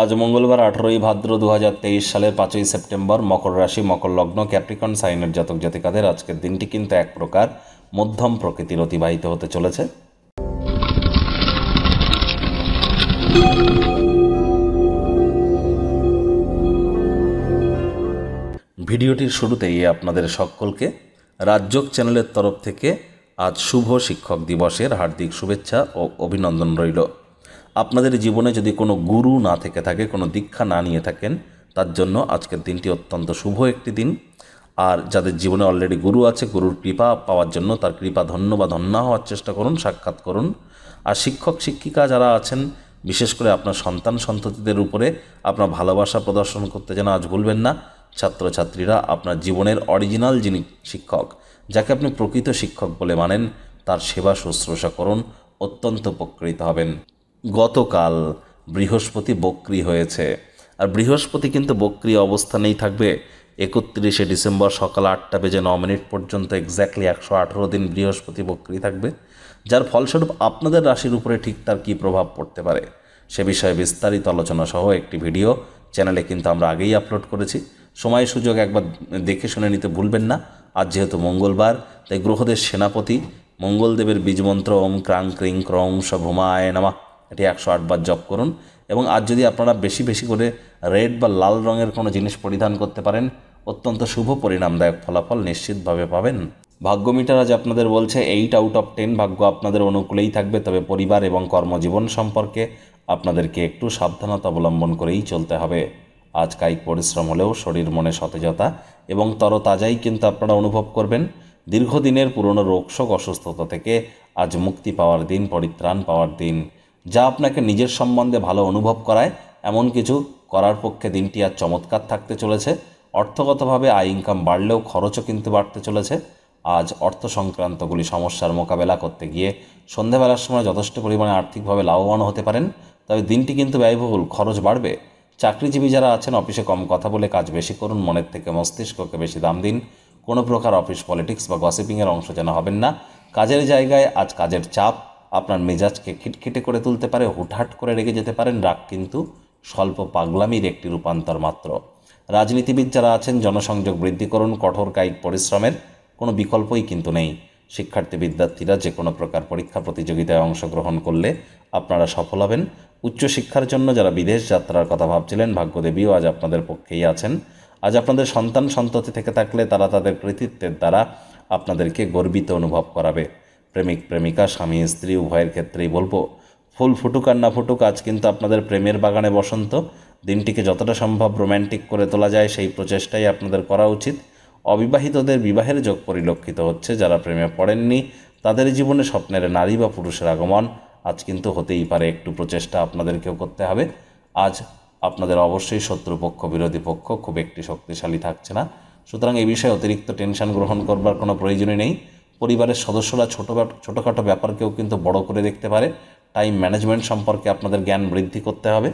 আজ মঙ্গলবার আঠেরোই ভাদ্র দু সালের পাঁচই সেপ্টেম্বর মকর রাশি মকর লগ্ন ক্যাপ্রিকন সাইনের জাতক জাতিকাদের আজকের দিনটি কিন্তু এক প্রকার মধ্যম প্রকৃতির অতিবাহিত হতে চলেছে ভিডিওটির শুরুতেই আপনাদের সকলকে রাজ্যক চ্যানেলের তরফ থেকে আজ শুভ শিক্ষক দিবসের হার্দিক শুভেচ্ছা ও অভিনন্দন রইল আপনাদের জীবনে যদি কোনো গুরু না থেকে থাকে কোনো দীক্ষা না নিয়ে থাকেন তার জন্য আজকের দিনটি অত্যন্ত শুভ একটি দিন আর যাদের জীবনে অলরেডি গুরু আছে গুরুর কৃপা পাওয়ার জন্য তার কৃপা ধন্য বা ধন্যা হওয়ার চেষ্টা করুন সাক্ষাৎ করুন আর শিক্ষক শিক্ষিকা যারা আছেন বিশেষ করে আপনার সন্তান সন্ততিদের উপরে আপনার ভালোবাসা প্রদর্শন করতে যেন আজ ভুলবেন না ছাত্রছাত্রীরা আপনার জীবনের অরিজিনাল যিনি শিক্ষক যাকে আপনি প্রকৃত শিক্ষক বলে মানেন তার সেবা শুশ্রূষা করুন অত্যন্ত উপকৃত হবেন গতকাল বৃহস্পতি বক্রি হয়েছে আর বৃহস্পতি কিন্তু বক্রি অবস্থানেই থাকবে একত্রিশে ডিসেম্বর সকাল আটটা বেজে ন মিনিট পর্যন্ত এক্স্যাক্টলি একশো আঠেরো দিন বৃহস্পতি বক্রি থাকবে যার ফলস্বরূপ আপনাদের রাশির উপরে ঠিক তার কী প্রভাব পড়তে পারে সে বিষয়ে বিস্তারিত আলোচনা সহ একটি ভিডিও চ্যানেলে কিন্তু আমরা আগেই আপলোড করেছি সময় সুযোগ একবার দেখে শুনে নিতে ভুলবেন না আজ যেহেতু মঙ্গলবার তাই গ্রহদের সেনাপতি মঙ্গলদেবের বীজমন্ত্র ওম ক্রাং ক্রিং ক্রং সভমায় নামা এটি একশো আটবার জপ করুন এবং আজ যদি আপনারা বেশি বেশি করে রেড বা লাল রঙের কোনো জিনিস পরিধান করতে পারেন অত্যন্ত শুভ পরিণামদায়ক ফলাফল নিশ্চিতভাবে পাবেন ভাগ্য মিটার আজ আপনাদের বলছে এইট আউট অফ টেন ভাগ্য আপনাদের অনুকূলেই থাকবে তবে পরিবার এবং কর্মজীবন সম্পর্কে আপনাদেরকে একটু সাবধানতা অবলম্বন করেই চলতে হবে আজ কায়িক পরিশ্রম হলেও শরীর মনে সতেজতা এবং তরতাজাই কিন্তু আপনারা অনুভব করবেন দীর্ঘদিনের পুরনো রোগশোক অসুস্থতা থেকে আজ মুক্তি পাওয়ার দিন পরিত্রাণ পাওয়ার দিন যা আপনাকে নিজের সম্বন্ধে ভালো অনুভব করায় এমন কিছু করার পক্ষে দিনটি আর চমৎকার থাকতে চলেছে অর্থগতভাবে আয় ইনকাম বাড়লেও খরচও কিন্তু বাড়তে চলেছে আজ অর্থ সংক্রান্তগুলি সমস্যার মোকাবেলা করতে গিয়ে সন্ধ্যাবেলার সময় যথেষ্ট পরিমাণে আর্থিকভাবে লাভবান হতে পারেন তবে দিনটি কিন্তু ব্যয়বহুল খরচ বাড়বে চাকরিজীবী যারা আছেন অফিসে কম কথা বলে কাজ বেশি করুন মনের থেকে মস্তিষ্ককে বেশি দাম দিন কোনো প্রকার অফিস পলিটিক্স বা গসিপিংয়ের অংশ যেন হবেন না কাজের জায়গায় আজ কাজের চাপ আপনার মেজাজকে খিটখিটে করে তুলতে পারে হুটহাট করে রেগে যেতে পারেন রাগ কিন্তু স্বল্প পাগলামির একটি রূপান্তর মাত্র রাজনীতিবিদ যারা আছেন জনসংযোগ বৃদ্ধি করুন কঠোর কায়িক পরিশ্রমের কোনো বিকল্পই কিন্তু নেই শিক্ষার্থী বিদ্যার্থীরা যে কোনো প্রকার পরীক্ষা প্রতিযোগিতায় অংশগ্রহণ করলে আপনারা সফল হবেন উচ্চশিক্ষার জন্য যারা বিদেশ যাত্রার কথা ভাবছিলেন ভাগ্যদেবীও আজ আপনাদের পক্ষেই আছেন আজ আপনাদের সন্তান সন্ততি থেকে থাকলে তারা তাদের কৃতিত্বের দ্বারা আপনাদেরকে গর্বিত অনুভব করাবে প্রেমিক প্রেমিকা স্বামী স্ত্রী উভয়ের ক্ষেত্রেই বলবো ফুল ফুটুক আর না ফুটুক আজ কিন্তু আপনাদের প্রেমের বাগানে বসন্ত দিনটিকে যতটা সম্ভব রোম্যান্টিক করে তোলা যায় সেই প্রচেষ্টাই আপনাদের করা উচিত অবিবাহিতদের বিবাহের যোগ পরিলক্ষিত হচ্ছে যারা প্রেমে পড়েননি তাদের জীবনে স্বপ্নের নারী বা পুরুষের আগমন আজ কিন্তু হতেই পারে একটু প্রচেষ্টা আপনাদেরকেও করতে হবে আজ আপনাদের অবশ্যই শত্রুপক্ষ বিরোধী পক্ষ খুব একটি শক্তিশালী থাকছে না সুতরাং এই বিষয়ে অতিরিক্ত টেনশন গ্রহণ করবার কোনো প্রয়োজনই নেই পরিবারের সদস্যরা ছোটো ছোটোখাটো ব্যাপারকেও কিন্তু বড় করে দেখতে পারে টাইম ম্যানেজমেন্ট সম্পর্কে আপনাদের জ্ঞান বৃদ্ধি করতে হবে